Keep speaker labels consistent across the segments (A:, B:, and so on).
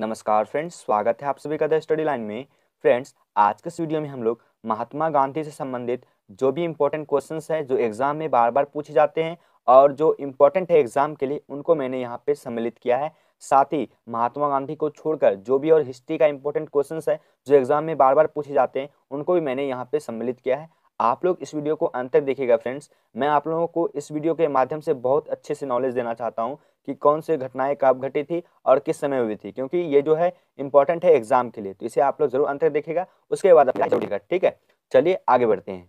A: नमस्कार फ्रेंड्स स्वागत है आप सभी का द स्टडी लाइन में फ्रेंड्स आज के वीडियो में हम लोग महात्मा गांधी से संबंधित जो भी इम्पोर्टेंट क्वेश्चंस हैं जो एग्ज़ाम में बार बार पूछे जाते हैं और जो इम्पोर्टेंट है एग्ज़ाम के लिए उनको मैंने यहाँ पे सम्मिलित किया है साथ ही महात्मा गांधी को छोड़कर जो भी और हिस्ट्री का इम्पोर्टेंट क्वेश्चन है जो एग्ज़ाम में बार बार पूछे जाते हैं उनको भी मैंने यहाँ पर सम्मिलित किया है आप लोग इस वीडियो को अंत तक देखिएगा फ्रेंड्स मैं आप लोगों को इस वीडियो के माध्यम से बहुत अच्छे से नॉलेज देना चाहता हूँ कि कौन से घटनाएं कब घटी थी और किस समय हुई थी क्योंकि ये जो है इंपॉर्टेंट है एग्जाम के लिए तो इसे आप लोग जरूर अंत तक देखेगा उसके बाद आप ठीक है चलिए आगे बढ़ते हैं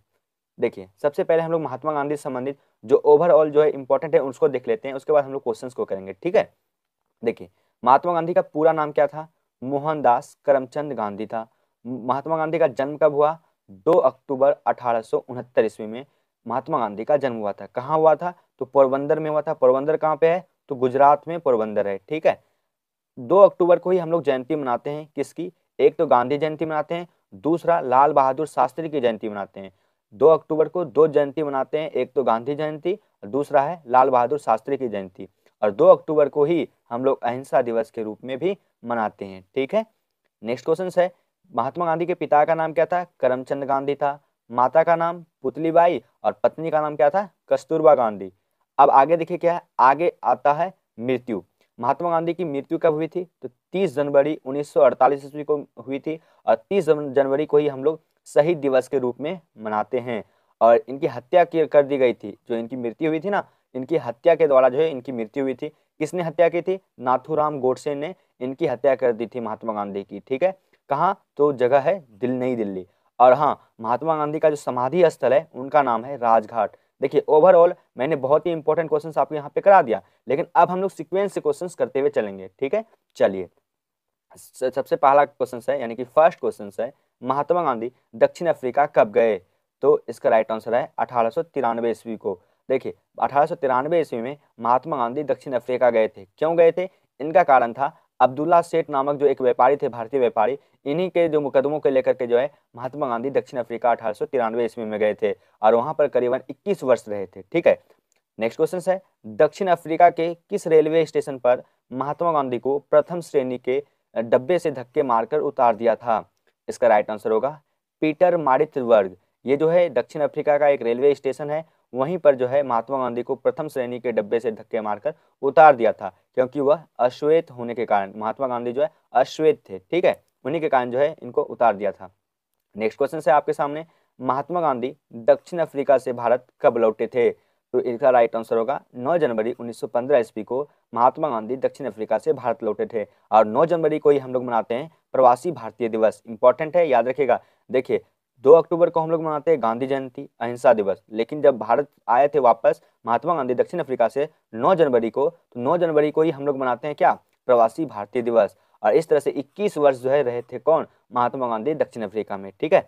A: देखिए सबसे पहले हम लोग महात्मा गांधी से संबंधित जो ओवरऑल जो है इंपॉर्टेंट है उसको देख लेते हैं उसके बाद हम लोग क्वेश्चन को करेंगे ठीक है देखिए महात्मा गांधी का पूरा नाम क्या था मोहनदास करमचंद गांधी था महात्मा गांधी का जन्म कब हुआ 2 अक्टूबर अठारह ईस्वी में महात्मा गांधी का जन्म हुआ था कहाँ हुआ था तो पोरबंदर में हुआ था पोरबंदर कहाँ पे है तो गुजरात में पोरबंदर है ठीक है दो अक्टूबर को ही हम लोग जयंती मनाते हैं किसकी एक तो गांधी जयंती मनाते हैं दूसरा लाल बहादुर शास्त्री की जयंती मनाते हैं दो अक्टूबर को दो जयंती मनाते हैं एक तो गांधी जयंती और दूसरा है लाल बहादुर शास्त्री की जयंती और दो अक्टूबर को ही हम लोग अहिंसा दिवस के रूप में भी मनाते हैं ठीक है नेक्स्ट क्वेश्चन है महात्मा गांधी के पिता का नाम क्या था करमचंद गांधी था माता का नाम पुतलीबाई और पत्नी का नाम क्या था कस्तूरबा गांधी अब आगे देखिए क्या है आगे आता है मृत्यु महात्मा गांधी की मृत्यु कब हुई थी तो 30 जनवरी 1948 ईस्वी को हुई थी और 30 जनवरी को ही हम लोग शहीद दिवस के रूप में मनाते हैं और इनकी हत्या कर दी गई थी जो इनकी मृत्यु हुई थी ना इनकी हत्या के द्वारा जो है इनकी मृत्यु हुई थी किसने हत्या की थी नाथूराम गोडसे ने इनकी हत्या कर दी थी महात्मा गांधी की ठीक है कहाँ तो जगह है दिल नई दिल्ली और हाँ महात्मा गांधी का जो समाधि स्थल है उनका नाम है राजघाट देखिए ओवरऑल मैंने बहुत ही इंपॉर्टेंट क्वेश्चंस आपको यहाँ पे करा दिया लेकिन अब हम लोग सिक्वेंस से क्वेश्चंस करते हुए चलेंगे ठीक है चलिए सबसे पहला क्वेश्चन है यानी कि फर्स्ट क्वेश्चन है महात्मा गांधी दक्षिण अफ्रीका कब गए तो इसका राइट आंसर है अठारह ईस्वी को देखिए अठारह ईस्वी में महात्मा गांधी दक्षिण अफ्रीका गए थे क्यों गए थे इनका कारण था अब्दुल्ला सेठ नामक जो एक व्यापारी थे भारतीय व्यापारी इन्हीं के जो मुकदमों को लेकर के जो है महात्मा गांधी दक्षिण अफ्रीका अठारह सौ तिरानवे ईस्वी में गए थे और वहाँ पर करीबन इक्कीस वर्ष रहे थे ठीक है नेक्स्ट क्वेश्चन है दक्षिण अफ्रीका के किस रेलवे स्टेशन पर महात्मा गांधी को प्रथम श्रेणी के डब्बे से धक्के मारकर उतार दिया था इसका राइट आंसर होगा पीटर मारित वर्ग ये जो है दक्षिण अफ्रीका का एक रेलवे स्टेशन है वहीं पर जो है महात्मा गांधी को प्रथम श्रेणी के डब्बे से धक्के मारकर उतार दिया था क्योंकि वह अश्वेत होने के कारण महात्मा गांधी जो है अश्वेत थे ठीक है उन्हीं के कारण जो है इनको उतार दिया था नेक्स्ट क्वेश्चन से आपके सामने महात्मा गांधी दक्षिण अफ्रीका से भारत कब लौटे थे तो इसका राइट आंसर होगा 9 जनवरी 1915 ईस्वी को महात्मा गांधी दक्षिण अफ्रीका से भारत लौटे थे और 9 जनवरी को ही हम लोग मनाते हैं प्रवासी भारतीय दिवस इंपॉर्टेंट है याद रखिएगा देखिए दो अक्टूबर को हम लोग मनाते हैं गांधी जयंती अहिंसा दिवस लेकिन जब भारत आए थे वापस महात्मा गांधी दक्षिण अफ्रीका से 9 जनवरी को तो 9 जनवरी को ही हम लोग मनाते हैं क्या प्रवासी भारतीय दिवस और इस तरह से 21 वर्ष जो है रहे थे कौन महात्मा गांधी दक्षिण अफ्रीका में ठीक है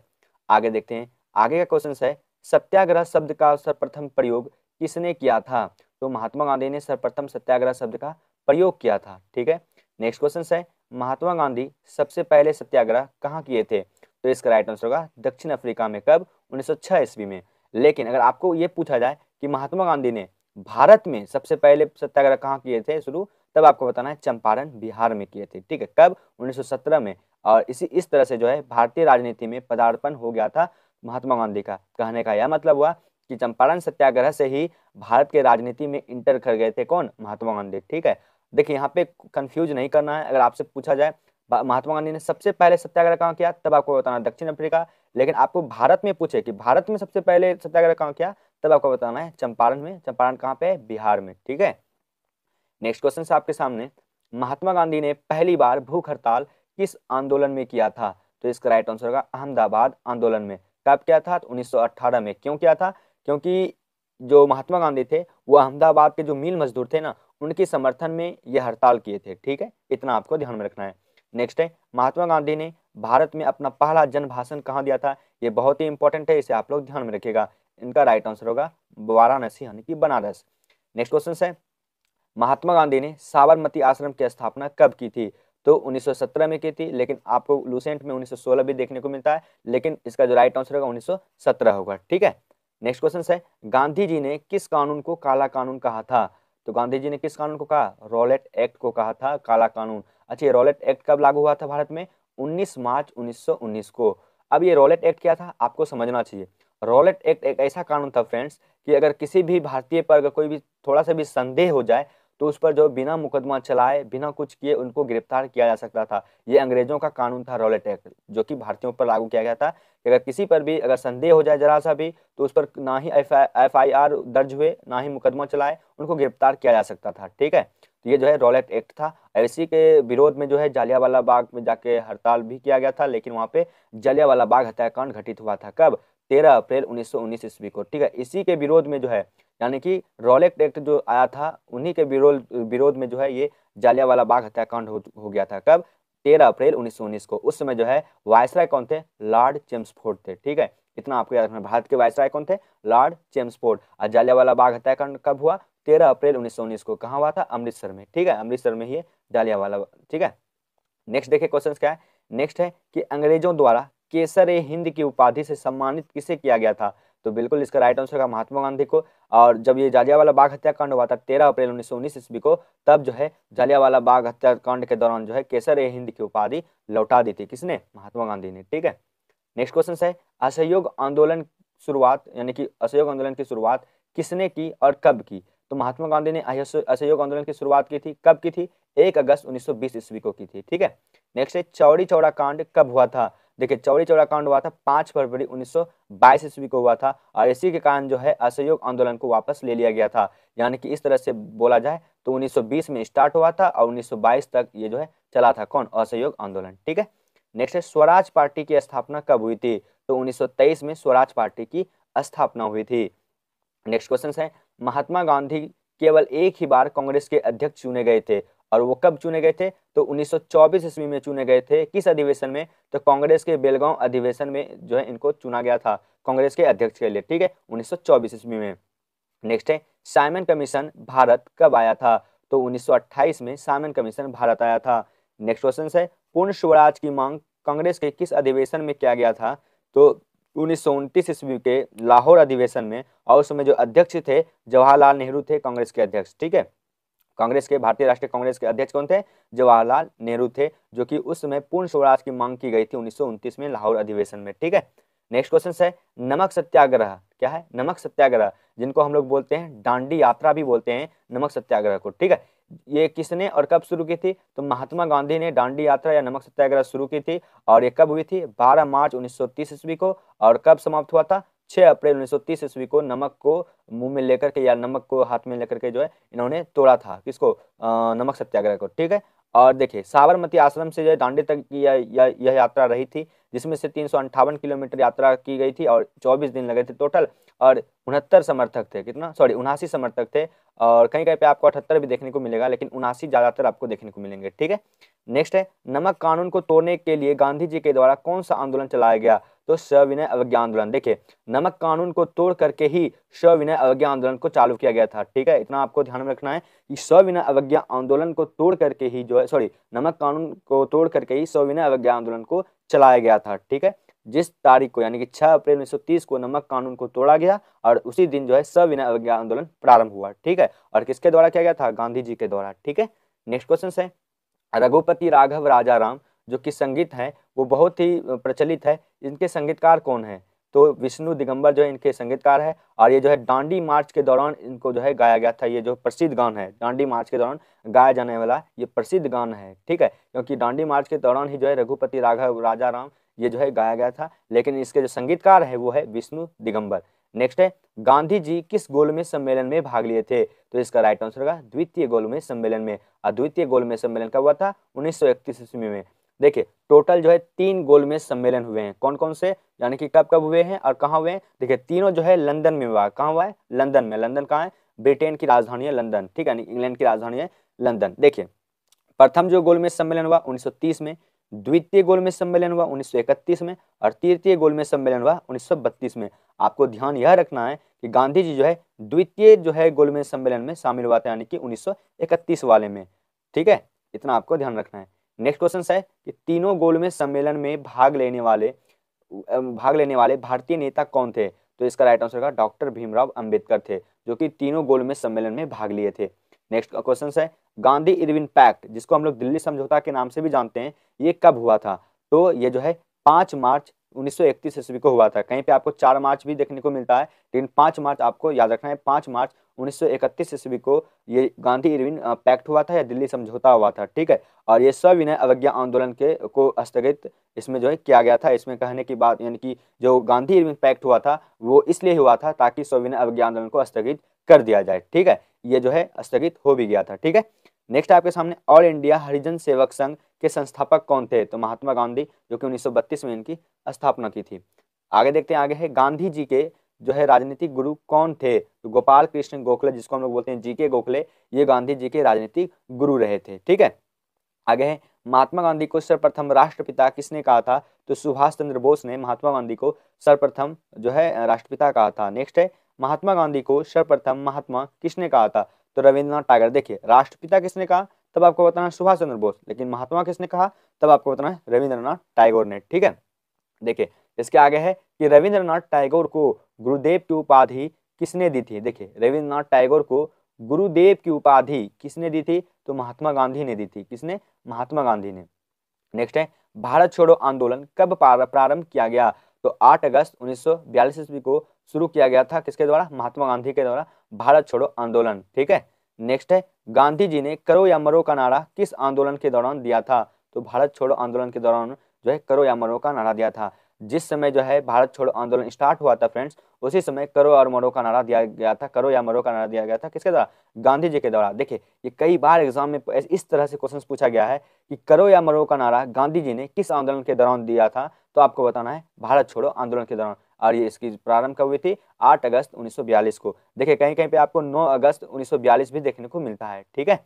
A: आगे देखते हैं आगे का क्वेश्चन है सत्याग्रह शब्द का सर्वप्रथम प्रयोग किसने किया था तो महात्मा गांधी ने सर्वप्रथम सत्याग्रह शब्द का प्रयोग किया था ठीक है नेक्स्ट क्वेश्चन है महात्मा गांधी सबसे पहले सत्याग्रह कहाँ किए थे तो इसका राइट आंसर होगा दक्षिण अफ्रीका में कब उन्नीस सौ छह ईस्वी में लेकिन अगर आपको ये पूछा जाए कि महात्मा गांधी ने भारत में सबसे पहले सत्याग्रह कहाँ किए थे शुरू तब आपको बताना है चंपारण बिहार में किए थे ठीक है कब सत्रह में और इसी इस तरह से जो है भारतीय राजनीति में पदार्पण हो गया था महात्मा गांधी का कहने का यह मतलब हुआ कि चंपारण सत्याग्रह से ही भारत के राजनीति में इंटर कर गए थे कौन महात्मा गांधी ठीक है देखिए यहाँ पे कंफ्यूज नहीं करना है अगर आपसे पूछा जाए महात्मा गांधी ने सबसे पहले सत्याग्रह कहाँ किया तब आपको बताना दक्षिण अफ्रीका लेकिन आपको भारत में पूछे कि भारत में सबसे पहले सत्याग्रह कहाँ किया तब आपको बताना है चंपारण में चंपारण कहाँ पे बिहार में ठीक है नेक्स्ट क्वेश्चन से आपके सामने महात्मा गांधी ने पहली बार भूख हड़ताल किस आंदोलन में किया था तो इसका राइट आंसर होगा अहमदाबाद आंदोलन में कब किया था तो 1918 में क्यों किया था क्योंकि जो महात्मा गांधी थे वो अहमदाबाद के जो मिल मजदूर थे ना उनके समर्थन में ये हड़ताल किए थे ठीक है इतना आपको ध्यान में रखना है नेक्स्ट है महात्मा गांधी ने भारत में अपना पहला जन भाषण कहाँ दिया था ये बहुत ही इंपॉर्टेंट है इसे आप लोग ध्यान में रखिएगा इनका राइट आंसर होगा वाराणसी यानी कि बनारस नेक्स्ट क्वेश्चन है महात्मा गांधी ने साबरमती आश्रम की स्थापना कब की थी तो 1917 में की थी लेकिन आपको लूसेंट में 1916 भी देखने को मिलता है लेकिन इसका जो राइट आंसर होगा 1917 होगा ठीक है नेक्स्ट क्वेश्चन है गांधी जी ने किस कानून को काला कानून कहा था तो गांधी जी ने किस कानून को कहा रोलेट एक्ट को कहा था काला कानून अच्छा ये रॉलेट एक्ट कब लागू हुआ था भारत में 19 मार्च 1919 को अब ये रॉलेट एक्ट क्या था आपको समझना चाहिए रॉलेट एक्ट एक ऐसा कानून था फ्रेंड्स कि अगर किसी भी भारतीय पर अगर कोई भी थोड़ा सा भी संदेह हो जाए तो उस पर जो बिना मुकदमा चलाए बिना कुछ किए उनको गिरफ्तार किया जा सकता था ये अंग्रेजों का कानून था रॉलेट एक्ट जो कि भारतीयों पर लागू किया गया था कि अगर किसी पर भी अगर संदेह हो जाए जरा सा भी तो उस पर ना ही एफ आई आर दर्ज हुए ना ही मुकदमा चलाए उनको गिरफ्तार किया जा सकता था ठीक है तो ये जो है रॉलेट एक्ट था इसी के विरोध में जो है जालियावाला बाग में जाके हड़ताल भी किया गया था लेकिन वहाँ पे जालियावाला बाग हत्याकांड घटित हुआ था कब तेरह अप्रैल उन्नीस सौ उन्नीस ईस्वी को ठीक है इसी के विरोध में जो है यानी कि रॉलेक्ट एक्ट जो आया था उन्हीं के विरोध विरोध में जो है ये जालियावाला बाग हत्याकांड हो, हो गया था कब तेरह अप्रैल उन्नीस को उस समय जो है वायसराय कौन थे लॉर्ड चेम्सफोर्ड थे ठीक है इतना आपको याद रखना भारत के वायसराय कौन थे लॉर्ड चेम्सफोर्ड और जालियावाला बाग हत्याकांड कब हुआ तेरह अप्रैल उन्नीस को कहा हुआ था अमृतसर में ठीक है अमृतसर में ही जालियावाला ठीक है नेक्स्ट देखिए क्वेश्चन क्या है नेक्स्ट है कि अंग्रेजों द्वारा केसर ए हिंद की उपाधि से सम्मानित किसे किया गया था तो बिल्कुल इसका राइट आंसर का महात्मा गांधी को और जब ये जालियावाला बाग हत्याकांड हुआ था तेरह अप्रैल उन्नीस सौ उन्नीस ईस्वी को तब जो है जालियावाला बाग हत्याकांड के दौरान जो है केसर ए हिंद की उपाधि लौटा दी थी किसने महात्मा गांधी ने ठीक है नेक्स्ट क्वेश्चन है असहयोग आंदोलन शुरुआत यानी कि असहयोग आंदोलन की शुरुआत किसने की और कब की तो महात्मा गांधी ने असहयोग आंदोलन की शुरुआत की थी कब की थी एक अगस्त 1920 ईस्वी को की थी ठीक है नेक्स्ट है चौड़ी चौड़ा कांड कब हुआ था देखिए चौड़ी चौड़ा कांड हुआ था पांच फरवरी 1922 ईस्वी को हुआ था और इसी के कारण जो है असहयोग आंदोलन को वापस ले लिया गया था यानी कि इस तरह से बोला जाए तो 1920 में स्टार्ट हुआ था और 1922 तक ये जो है चला था कौन असहयोग आंदोलन ठीक है नेक्स्ट है स्वराज पार्टी की स्थापना कब हुई थी तो 1923 में स्वराज पार्टी की स्थापना हुई थी नेक्स्ट क्वेश्चन है महात्मा गांधी केवल एक ही बार कांग्रेस के अध्यक्ष चुने गए थे और वो कब चुने गए थे तो 1924 ईस्वी में चुने गए थे किस अधिवेशन में तो कांग्रेस के बेलगांव अधिवेशन में जो है इनको चुना गया था कांग्रेस के अध्यक्ष के लिए ठीक है 1924 ईस्वी में नेक्स्ट है साइमन कमीशन भारत कब आया था तो 1928 में साइमन कमीशन भारत आया था नेक्स्ट क्वेश्चन है पूर्ण स्वराज की मांग कांग्रेस के किस अधिवेशन में किया गया था तो उन्नीस ईस्वी के लाहौर अधिवेशन में और उस समय जो अध्यक्ष थे जवाहरलाल नेहरू थे कांग्रेस के अध्यक्ष ठीक है कांग्रेस के भारतीय राष्ट्रीय कांग्रेस के अध्यक्ष कौन थे जवाहरलाल नेहरू थे जो कि उस समय पूर्ण स्वराज की मांग की गई थी उन्नीस में लाहौर अधिवेशन में ठीक है नेक्स्ट क्वेश्चन है नमक सत्याग्रह क्या है नमक सत्याग्रह जिनको हम लोग बोलते हैं डांडी यात्रा भी बोलते हैं नमक सत्याग्रह को ठीक है ये किसने और कब शुरू की थी तो महात्मा गांधी ने डांडी यात्रा या नमक सत्याग्रह शुरू की थी और ये कब हुई थी 12 मार्च 1930 ईस्वी को और कब समाप्त हुआ था 6 अप्रैल 1930 ईस्वी को नमक को मुंह में लेकर के या नमक को हाथ में लेकर के जो है इन्होंने तोड़ा था किसको आ, नमक सत्याग्रह को ठीक है और देखिए साबरमती आश्रम से जो दांडी तक की यह या, या, यात्रा रही थी जिसमें से तीन किलोमीटर यात्रा की गई थी और 24 दिन लगे थे टोटल और उनहत्तर समर्थक थे कितना सॉरी उनासी समर्थक थे और कहीं कहीं पे आपको अठहत्तर भी देखने को मिलेगा लेकिन उनासी ज़्यादातर आपको देखने को मिलेंगे ठीक है नेक्स्ट है नमक कानून को तोड़ने के लिए गांधी जी के द्वारा कौन सा आंदोलन चलाया गया तो सविनय अवज्ञा आंदोलन देखिए नमक कानून को तोड़ करके ही सविनय अवज्ञा आंदोलन को चालू किया गया था ठीक है इतना आपको ध्यान में रखना है कि सविनय अवज्ञा आंदोलन को तोड़ करके ही जो है सॉरी नमक कानून को तोड़ करके ही सविनय अवज्ञा आंदोलन को चलाया गया था ठीक है जिस तारीख को यानी कि छह अप्रैल तीस को नमक कानून को तोड़ा गया और उसी दिन जो है सविनय अवज्ञा आंदोलन प्रारंभ हुआ ठीक है और किसके द्वारा किया गया था गांधी जी के द्वारा ठीक है नेक्स्ट क्वेश्चन है रघुपति राघव राजा राम जो कि संगीत है वो बहुत ही प्रचलित है इनके संगीतकार कौन है तो विष्णु दिगंबर जो है इनके संगीतकार है और ये जो है डांडी मार्च के दौरान इनको जो है गाया गया था ये जो प्रसिद्ध गान है डांडी मार्च के दौरान गाया जाने वाला ये प्रसिद्ध गान है ठीक है क्योंकि डांडी मार्च के दौरान ही जो है रघुपति राघव राजा राम ये जो है गाया गया था लेकिन इसके जो संगीतकार है वो है विष्णु दिगंबर नेक्स्ट है गांधी जी किस गोलमेज सम्मेलन में भाग लिए थे तो इसका राइट आंसर होगा द्वितीय गोलमेज सम्मेलन में और द्वितीय गोलमेज सम्मेलन कब हुआ था उन्नीस सौ ईस्वी में देखिए टोटल जो है तीन गोल में सम्मेलन हुए हैं कौन कौन से यानी कि कब कब हुए हैं और कहाँ हुए हैं देखिए तीनों जो है लंदन में हुआ कहाँ हुआ है लंदन में लंदन कहाँ है ब्रिटेन की राजधानी है लंदन ठीक है इंग्लैंड की राजधानी है लंदन देखिए प्रथम जो गोलमेज सम्मेलन हुआ उन्नीस में द्वितीय गोलमेज सम्मेलन हुआ उन्नीस में और तृतीय गोलमेज सम्मेलन हुआ उन्नीस में आपको ध्यान यह रखना है कि गांधी जी जो है द्वितीय जो है गोलमेज सम्मेलन में शामिल हुआ था यानी कि उन्नीस वाले में ठीक है इतना आपको ध्यान रखना है नेक्स्ट क्वेश्चन है कि तीनों गोल में सम्मेलन में भाग लेने वाले भाग लेने वाले भारतीय नेता कौन थे तो इसका राइट आंसर होगा डॉक्टर भीमराव अंबेडकर थे जो कि तीनों गोल में सम्मेलन में भाग लिए थे नेक्स्ट क्वेश्चन है गांधी इरविन पैक्ट जिसको हम लोग दिल्ली समझौता के नाम से भी जानते हैं ये कब हुआ था तो ये जो है पांच मार्च उन्नीस सौ इकतीस ईस्वी को हुआ था कहीं पे आपको चार मार्च भी देखने को मिलता है लेकिन पाँच मार्च आपको याद रखना है पाँच मार्च उन्नीस सौ इकतीस ईस्वी को ये गांधी इरविन पैक्ट हुआ था या दिल्ली समझौता हुआ था ठीक है और ये सविनय अवज्ञा आंदोलन के को स्थगित इसमें जो है किया गया था इसमें कहने की बात यानी कि जो गांधी इरविन पैक्ट हुआ था वो इसलिए हुआ था ताकि सविनय अवज्ञा आंदोलन को स्थगित कर दिया जाए ठीक है ये जो है स्थगित हो भी गया था ठीक है नेक्स्ट आपके सामने ऑल इंडिया हरिजन सेवक संघ के संस्थापक कौन थे तो महात्मा गांधी जो कि 1932 में इनकी स्थापना की थी आगे देखते हैं आगे है गांधी जी के जो है राजनीतिक गुरु कौन थे तो गोपाल कृष्ण गोखले जिसको हम लोग बोलते हैं जी के गोखले ये गांधी जी के राजनीतिक गुरु रहे थे ठीक है आगे है महात्मा गांधी को सर्वप्रथम राष्ट्रपिता किसने कहा था तो सुभाष चंद्र बोस ने महात्मा गांधी को सर्वप्रथम जो है राष्ट्रपिता कहा था नेक्स्ट है महात्मा गांधी को सर्वप्रथम महात्मा किसने कहा था तो रविन्द्रनाथ टागर देखिए राष्ट्रपिता किसने कहा तब आपको बताना सुभाष चंद्र बोस लेकिन महात्मा किसने कहा तब आपको बताना रविंद्रनाथ टैगोर ने ठीक है देखिए इसके आगे है कि रविंद्रनाथ टैगोर को गुरुदेव की उपाधि किसने दी थी देखिए रविंद्रनाथ टैगोर को गुरुदेव की उपाधि किसने दी थी तो महात्मा गांधी ने दी थी किसने महात्मा गांधी ने नेक्स्ट है भारत छोड़ो आंदोलन कब प्रारंभ किया गया तो 8 अगस्त बयालीस ईस्वी को शुरू किया गया था किसके द्वारा महात्मा गांधी के द्वारा भारत छोड़ो आंदोलन ठीक है नेक्स्ट है गांधी जी ने करो या मरो का नारा किस आंदोलन के दौरान दिया था तो भारत छोड़ो आंदोलन के दौरान जो है करो या मरो का नारा दिया था जिस समय जो है भारत छोड़ो आंदोलन स्टार्ट हुआ था फ्रेंड्स उसी समय करो और मरो का नारा दिया गया था करो या मरो का नारा दिया गया था किसके द्वारा गांधी जी के द्वारा देखिए ये कई बार एग्जाम में इस तरह से क्वेश्चन पूछा गया है कि करो या मरो का नारा गांधी जी ने किस आंदोलन के दौरान दिया था तो आपको बताना है भारत छोड़ो आंदोलन के दौरान और ये इसकी प्रारंभ कब हुई थी 8 अगस्त 1942 को देखिए कहीं कहीं पे आपको 9 अगस्त 1942 भी देखने को मिलता है ठीक है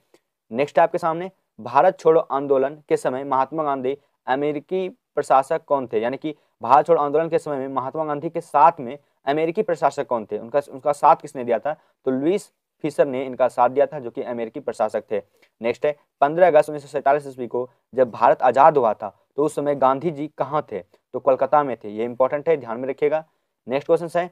A: नेक्स्ट आपके सामने भारत छोड़ो आंदोलन के समय महात्मा गांधी अमेरिकी प्रशासक कौन थे यानी कि भारत छोड़ो आंदोलन के समय में महात्मा गांधी के साथ में अमेरिकी प्रशासक कौन थे उनका उनका साथ किसने दिया था तो लुइस फिशर ने इनका साथ दिया था जो कि अमेरिकी प्रशासक थे नेक्स्ट है 15 अगस्त उन्नीस ईस्वी को जब भारत आज़ाद हुआ था तो उस समय गांधी जी कहाँ थे तो कोलकाता में थे ये इंपॉर्टेंट है ध्यान में रखिएगा नेक्स्ट क्वेश्चन है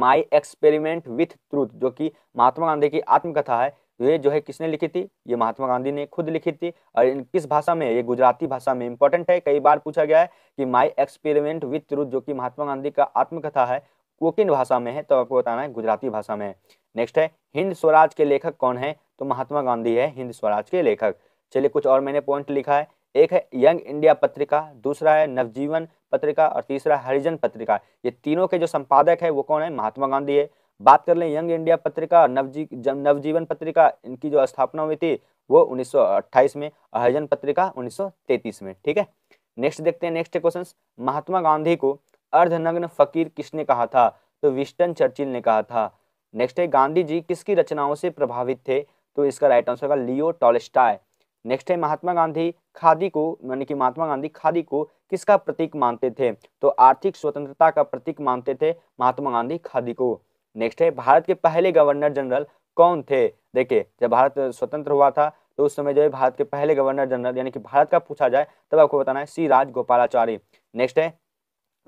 A: माय एक्सपेरिमेंट विथ ट्रूथ जो कि महात्मा गांधी की आत्मकथा है ये जो है किसने लिखी थी ये महात्मा गांधी ने खुद लिखी थी और किस भाषा में ये गुजराती भाषा में इंपॉर्टेंट है कई बार पूछा गया है कि माई एक्सपेरिमेंट विथ ट्रूथ जो कि महात्मा गांधी का आत्मकथा है वो किन भाषा में है तो आपको बताना है गुजराती भाषा में नेक्स्ट है हिंद स्वराज के लेखक कौन है तो महात्मा गांधी है हिंद स्वराज के लेखक चलिए कुछ और मैंने पॉइंट लिखा है एक है यंग इंडिया पत्रिका दूसरा है नवजीवन पत्रिका और तीसरा हरिजन पत्रिका ये तीनों के जो संपादक है वो कौन है महात्मा गांधी है बात कर लें यंग इंडिया पत्रिका और नवजी नवजीवन पत्रिका इनकी जो स्थापना हुई थी वो 1928 में और हरिजन पत्रिका 1933 में ठीक है नेक्स्ट देखते हैं नेक्स्ट क्वेश्चन महात्मा गांधी को अर्धनग्न फकीर किसने कहा था तो विस्टन चर्चिल ने कहा था नेक्स्ट है गांधी जी किसकी रचनाओं से प्रभावित थे तो इसका राइट आंसर होगा लियो टॉलेस्टाय नेक्स्ट है महात्मा गांधी खादी को यानी कि महात्मा गांधी खादी को किसका प्रतीक मानते थे तो आर्थिक स्वतंत्रता का प्रतीक मानते थे महात्मा गांधी खादी को नेक्स्ट है भारत के पहले गवर्नर जनरल कौन थे देखिए जब भारत स्वतंत्र हुआ था तो उस समय जो है भारत के पहले गवर्नर जनरल यानी कि भारत का पूछा जाए तब आपको बताना है सी गोपालाचारी नेक्स्ट है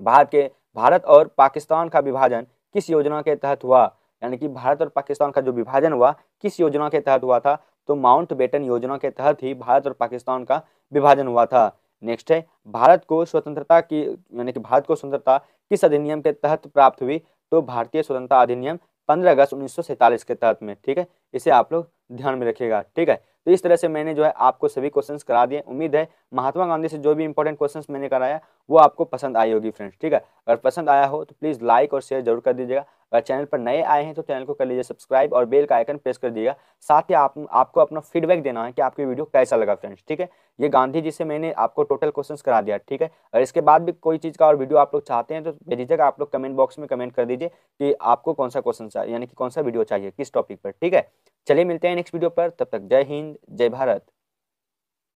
A: भारत के भारत और पाकिस्तान का विभाजन किस योजना के तहत हुआ यानी कि भारत और पाकिस्तान का जो विभाजन हुआ किस योजना के तहत हुआ था तो माउंट बेटन योजना के तहत ही भारत और पाकिस्तान का विभाजन हुआ था नेक्स्ट है भारत को स्वतंत्रता की यानी कि भारत को स्वतंत्रता किस अधिनियम के तहत प्राप्त हुई तो भारतीय स्वतंत्रता अधिनियम 15 अगस्त उन्नीस के तहत में ठीक है इसे आप लोग ध्यान में रखिएगा ठीक है तो इस तरह से मैंने जो है आपको सभी क्वेश्चन करा दिए उम्मीद है महात्मा गांधी से जो भी इंपॉर्टेंट क्वेश्चन मैंने कराया वो आपको पसंद आई होगी फ्रेंड्स ठीक है अगर पसंद आया हो तो प्लीज़ लाइक और शेयर जरूर कर दीजिएगा अगर चैनल पर नए आए हैं तो चैनल को कर लीजिए सब्सक्राइब और बेल का आइकन प्रेस कर दीजिएगा साथ ही आप, आपको अपना फीडबैक देना है कि आपकी वीडियो कैसा लगा फ्रेंड्स ठीक है ये गांधी जी से मैंने आपको टोटल क्वेश्चंस करा दिया ठीक है और इसके बाद भी कोई चीज़ का और वीडियो आप लोग चाहते हैं तो भेजिएगा आप लोग कमेंट बॉक्स में कमेंट कर दीजिए कि आपको कौन सा क्वेश्चन यानी कि कौन सा वीडियो चाहिए किस टॉपिक पर ठीक है चलिए मिलते हैं नेक्स्ट वीडियो पर तब तक जय हिंद जय भारत